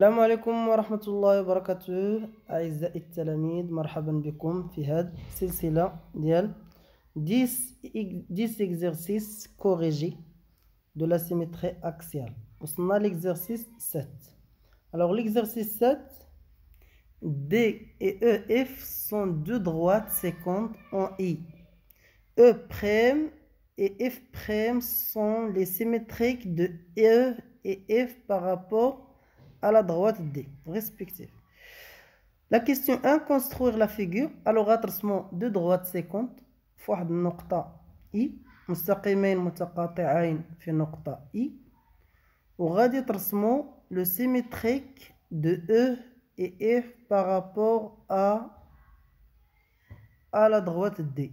wa wa barakatuh talamid bikum, fihad, C'est cela 10 10 exercices corrigés de la symétrie axiale à l'exercice 7 alors l'exercice 7 D et EF sont deux droites séquentes en I E' et F' sont les symétriques de E et F par rapport à la droite D, respective. La question 1, hein, construire la figure. Alors, retracement de droite 50 fois de nocta I, مستقيمين متقاطعين في نقطة I. وغادي ترسموا le symétrique de E et F par rapport à à la droite D.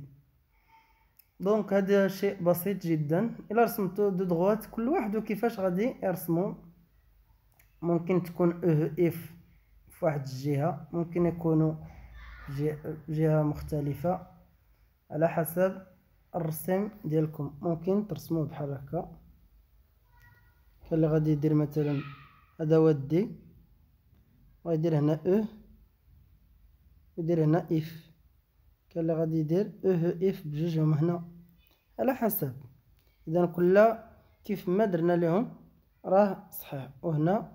دونك هذا شيء بسيط جدا le رسمتو دو droite كل واحد وكيفاش غادي يرسمو ممكن تكون اه اف في واحد الجهة ممكن يكونوا جهة مختلفة على حسب الرسم ديالكم ممكن ترسموه بحال هكا فاللي غادي يدير مثلا هذا هو دي ويدير هنا او أه، ويدير هنا اف كاين غادي يدير او أه، اف بجوجهم هنا على حسب اذا كل كيف ما درنا لهم راه صحيح وهنا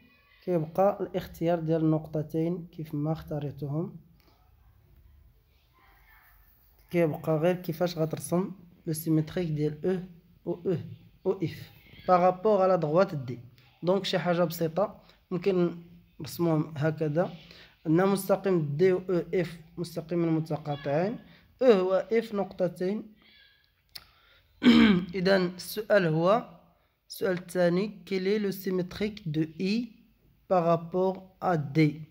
كيبقى الاختيار ديال النقطتين كيف ما اختاريتهم كيبقى غير كيفاش غترسم لو سيمتريك ديال او او او او اف بارابور على دغوات دي دونك شي حاجه بسيطه ممكن نرسموهم هكذا عندنا مستقيم دي و او e، اف مستقيمين متقاطعين او هو اف نقطتين اذا السؤال هو السؤال الثاني كيلي لو سيمتريك دو اي par rapport à D.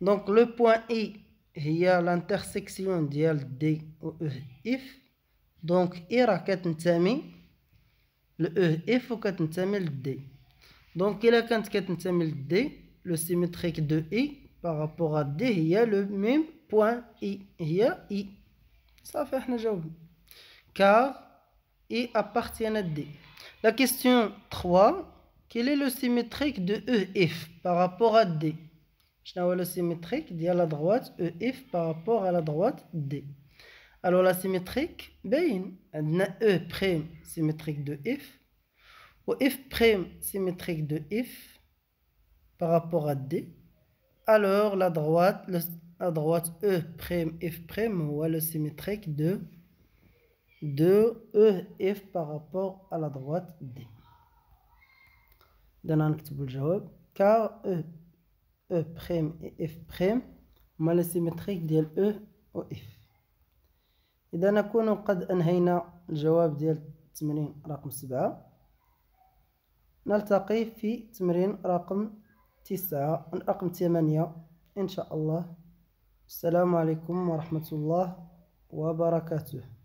Donc le point I, il y a l'intersection de D et EF. Donc I راه كتنتمي le EF ou كتنتمي le D. Donc il a كانت كتنتمي le D, le symétrique de I par rapport à D a le même point I a I. ça fait un job. Car I appartient à D. La question 3 quel est le symétrique de EF par rapport à D Je n'ai le symétrique de la droite EF par rapport à la droite D. Alors la symétrique, bien, on a E prime symétrique de F ou F prime symétrique de F par rapport à D. Alors la droite, la droite E prime F prime ou le symétrique de de EF par rapport à la droite D. اذا غنكتبو الجواب ك او او بريم اي اف بريم هما لا سيمتريك ديال او e و اف اذا نكون قد انهينا الجواب ديال التمرين رقم سبعة نلتقي في تمرين رقم تسعة رقم ثمانية ان شاء الله السلام عليكم ورحمة الله وبركاته